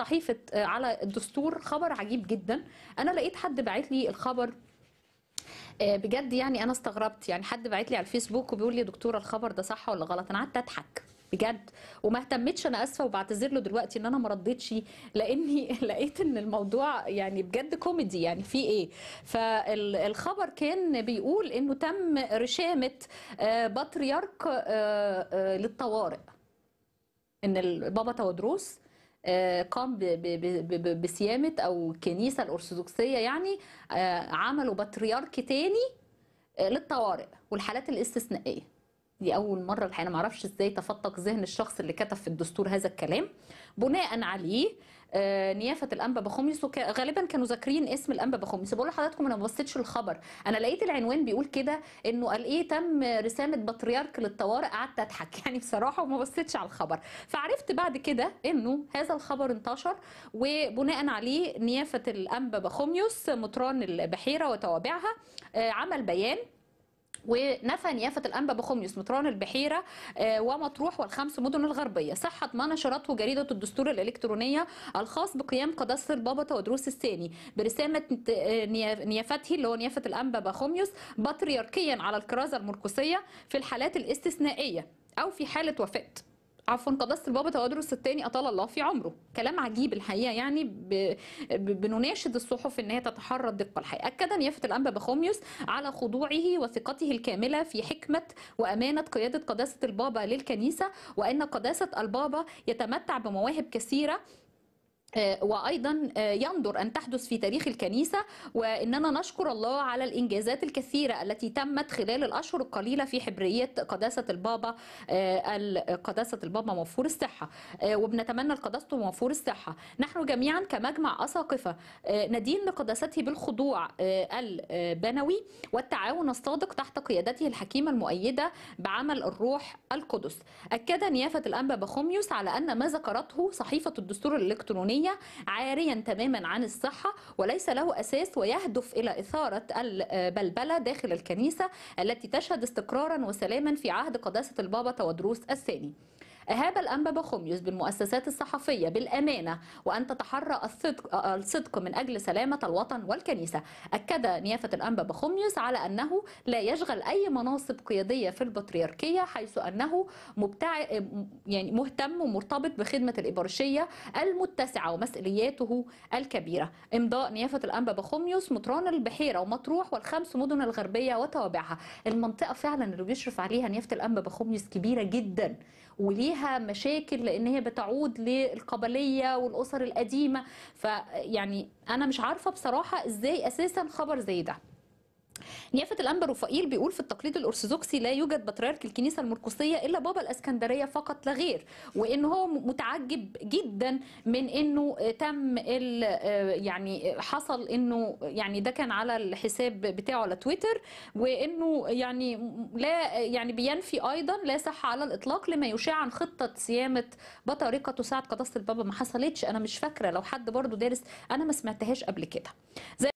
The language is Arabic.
صحيفه آه، على الدستور خبر عجيب جدا انا لقيت حد باعت لي الخبر آه، بجد يعني انا استغربت يعني حد باعت لي على الفيسبوك وبيقول لي يا دكتوره الخبر ده صح ولا غلط انا قعدت اضحك بجد وما اهتمتش انا اسفه وبعتذر له دلوقتي ان انا ما ردتش لاني لقيت ان الموضوع يعني بجد كوميدي يعني في ايه فالخبر كان بيقول انه تم رشامه آه، بطريرك للطوارئ ان البابا تودروس آه، قام بصيامه او الكنيسه الارثوذكسيه يعني آه، عملوا بطريرك تاني آه، للطوارئ والحالات الاستثنائيه دي اول مره الحقيقه انا ما اعرفش ازاي تفتق ذهن الشخص اللي كتب في الدستور هذا الكلام بناء عليه آه، نيافه الانبا بخوميس غالبا كانوا ذاكرين اسم الانبا بخوميس بقول لحضراتكم انا ما بصيتش الخبر انا لقيت العنوان بيقول كده انه قال ايه تم رساله بطريرك للطوارئ قعدت اضحك يعني بصراحه وما بصيتش على الخبر فعرفت بعد كده انه هذا الخبر انتشر وبناء عليه نيافه الانبا بخوميوس مطران البحيره وتوابعها آه، عمل بيان ونفى نيافة الأنبا بخميس مطران البحيرة آه، ومطروح والخمس مدن الغربية صحة ما نشرته جريدة الدستور الإلكترونية الخاص بقيام قداسة البابا ودروس الثاني برسامة آه، نيافته اللي هو نيافة الأنبا بخميس بطريركيا على الكرازة المركوسية في الحالات الاستثنائية أو في حالة وفاة عفوا قداسه البابا تودروس الثاني اطال الله في عمره كلام عجيب الحقيقه يعني ب... ب... بنناشد الصحف ان هي تتحرى الدقه الحقيقه اكد نيافه الانبا بخوميوس على خضوعه وثقته الكامله في حكمه وامانه قياده قداسه البابا للكنيسه وان قداسه البابا يتمتع بمواهب كثيره آه، وايضا آه، ينظر ان تحدث في تاريخ الكنيسه واننا نشكر الله على الانجازات الكثيره التي تمت خلال الاشهر القليله في حبريه قداسه البابا آه، قداسه البابا موفور الصحه وبنتمنى لقداسته موفور الصحه نحن جميعا كمجمع اساقفه ندين لقداسته بالخضوع البنوي والتعاون الصادق تحت قيادته الحكيمه المؤيده بعمل الروح القدس اكد نيافه الانبا بخوميوس على ان ما ذكرته صحيفه الدستور الالكتروني الدينية عاريا تماما عن الصحة وليس له أساس ويهدف إلى إثارة البلبلة آه، داخل الكنيسة التي تشهد استقرارا وسلاما في عهد قداسة البابا تودروس الثاني إهاب الأنبا بخوميوس بالمؤسسات الصحفية بالأمانة وأن تتحرى الصدق, الصدق من أجل سلامة الوطن والكنيسة أكد نيافة الأنبا بخوميوس على أنه لا يشغل أي مناصب قيادية في البطريركية حيث أنه مبتع يعني مهتم ومرتبط بخدمة الإبرشية المتسعة ومسؤولياته الكبيرة إمضاء نيافة الأنبا بخوميوس مطران البحيرة ومطروح والخمس مدن الغربية وتوابعها المنطقة فعلا اللي بيشرف عليها نيافة الأنبا بخوميوس كبيرة جدا وليها لها مشاكل لان هي بتعود للقبليه والاسر القديمه فيعني انا مش عارفه بصراحه ازاي اساسا خبر زي ده نيافة الأنبا رفائيل بيقول في التقليد الأرثوذكسي لا يوجد بطريرك الكنيسة المرقسية إلا بابا الأسكندرية فقط لا غير وإن هو متعجب جدا من إنه تم آه، يعني حصل إنه يعني ده كان على الحساب بتاعه على تويتر وإنه يعني لا يعني بينفي أيضا لا صحة على الإطلاق لما يشاع عن خطة صيامة بطريقة تساعد قداسة البابا ما حصلتش أنا مش فاكرة لو حد برضو دارس أنا ما سمعتهاش قبل كده